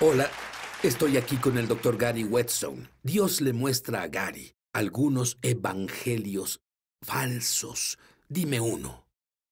Hola, estoy aquí con el doctor Gary Wetson. Dios le muestra a Gary algunos evangelios falsos. Dime uno.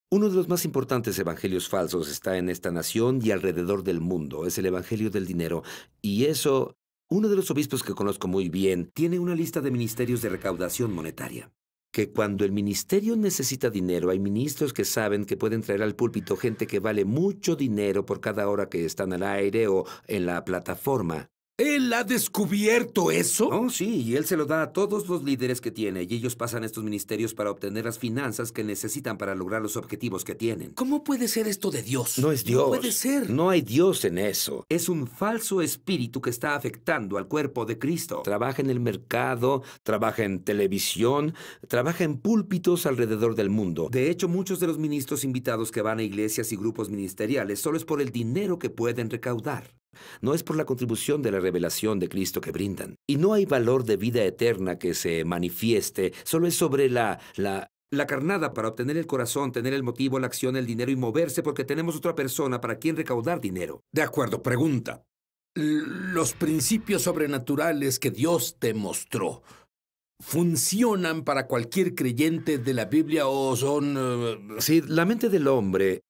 Uno de los más importantes evangelios falsos está en esta nación y alrededor del mundo. Es el evangelio del dinero. Y eso, uno de los obispos que conozco muy bien tiene una lista de ministerios de recaudación monetaria que cuando el ministerio necesita dinero, hay ministros que saben que pueden traer al púlpito gente que vale mucho dinero por cada hora que están al aire o en la plataforma. ¿Él ha descubierto eso? No, oh, sí, y él se lo da a todos los líderes que tiene, y ellos pasan a estos ministerios para obtener las finanzas que necesitan para lograr los objetivos que tienen. ¿Cómo puede ser esto de Dios? No es Dios. No puede ser. No hay Dios en eso. Es un falso espíritu que está afectando al cuerpo de Cristo. Trabaja en el mercado, trabaja en televisión, trabaja en púlpitos alrededor del mundo. De hecho, muchos de los ministros invitados que van a iglesias y grupos ministeriales solo es por el dinero que pueden recaudar no es por la contribución de la revelación de Cristo que brindan. Y no hay valor de vida eterna que se manifieste, solo es sobre la, la, la carnada para obtener el corazón, tener el motivo, la acción, el dinero y moverse porque tenemos otra persona para quien recaudar dinero. De acuerdo, pregunta. Los principios sobrenaturales que Dios te mostró, ¿funcionan para cualquier creyente de la Biblia o son... Eh, sí, la mente del hombre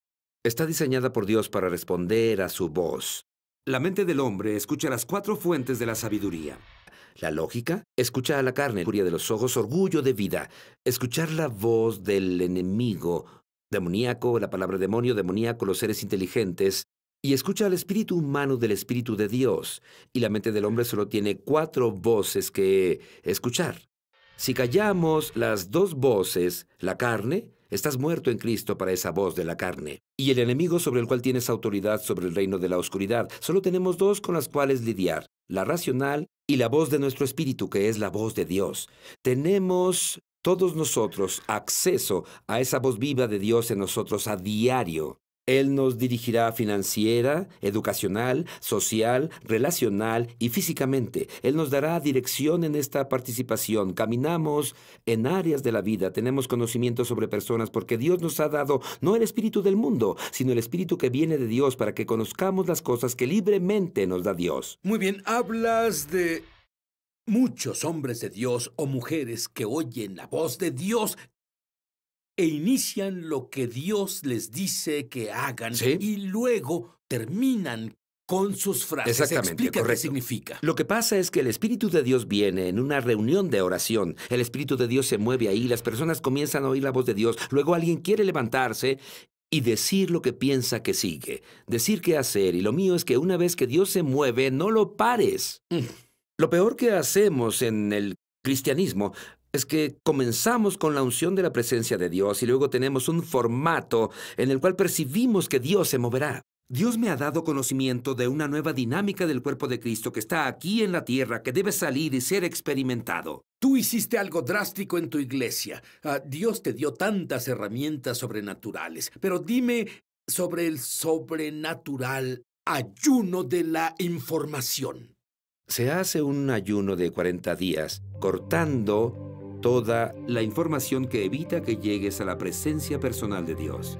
está diseñada por Dios para responder a su voz. La mente del hombre escucha las cuatro fuentes de la sabiduría. La lógica escucha a la carne, furia de los ojos, orgullo de vida. Escuchar la voz del enemigo, demoníaco, la palabra demonio, demoníaco, los seres inteligentes. Y escucha al espíritu humano del espíritu de Dios. Y la mente del hombre solo tiene cuatro voces que escuchar. Si callamos las dos voces, la carne, Estás muerto en Cristo para esa voz de la carne. Y el enemigo sobre el cual tienes autoridad sobre el reino de la oscuridad. Solo tenemos dos con las cuales lidiar, la racional y la voz de nuestro espíritu, que es la voz de Dios. Tenemos todos nosotros acceso a esa voz viva de Dios en nosotros a diario. Él nos dirigirá financiera, educacional, social, relacional y físicamente. Él nos dará dirección en esta participación. Caminamos en áreas de la vida, tenemos conocimiento sobre personas porque Dios nos ha dado no el espíritu del mundo, sino el espíritu que viene de Dios para que conozcamos las cosas que libremente nos da Dios. Muy bien, hablas de muchos hombres de Dios o mujeres que oyen la voz de Dios e inician lo que Dios les dice que hagan y luego terminan con sus frases. Exactamente. Explica qué significa. Lo que pasa es que el Espíritu de Dios viene en una reunión de oración. El Espíritu de Dios se mueve ahí, las personas comienzan a oír la voz de Dios. Luego alguien quiere levantarse y decir lo que piensa que sigue, decir qué hacer. Y lo mío es que una vez que Dios se mueve, no lo pares. Mm. Lo peor que hacemos en el cristianismo es que comenzamos con la unción de la presencia de Dios y luego tenemos un formato en el cual percibimos que Dios se moverá. Dios me ha dado conocimiento de una nueva dinámica del cuerpo de Cristo que está aquí en la tierra, que debe salir y ser experimentado. Tú hiciste algo drástico en tu iglesia. Ah, Dios te dio tantas herramientas sobrenaturales, pero dime sobre el sobrenatural ayuno de la información. Se hace un ayuno de 40 días, cortando toda la información que evita que llegues a la presencia personal de Dios.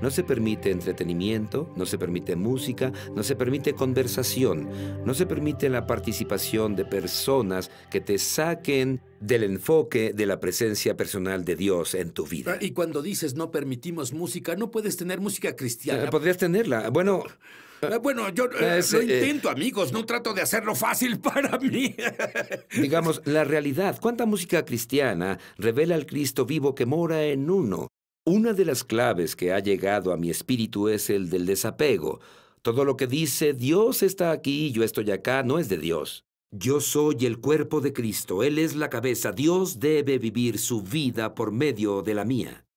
No se permite entretenimiento, no se permite música, no se permite conversación, no se permite la participación de personas que te saquen del enfoque de la presencia personal de Dios en tu vida. Y cuando dices no permitimos música, no puedes tener música cristiana. Eh, podrías tenerla. Bueno... Eh, bueno, yo eh, lo intento, amigos. No trato de hacerlo fácil para mí. Digamos, la realidad. ¿Cuánta música cristiana revela al Cristo vivo que mora en uno una de las claves que ha llegado a mi espíritu es el del desapego. Todo lo que dice Dios está aquí yo estoy acá no es de Dios. Yo soy el cuerpo de Cristo, Él es la cabeza, Dios debe vivir su vida por medio de la mía.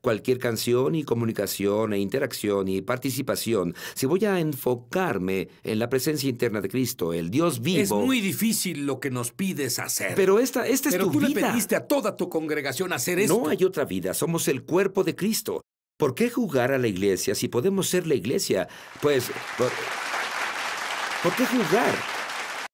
Cualquier canción y comunicación e interacción y participación, si voy a enfocarme en la presencia interna de Cristo, el Dios vivo... Es muy difícil lo que nos pides hacer. Pero esta, esta es tu vida. Pero tú le pediste a toda tu congregación hacer esto. No hay otra vida, somos el cuerpo de Cristo. ¿Por qué jugar a la iglesia si podemos ser la iglesia? Pues... ¿Por, ¿por qué jugar?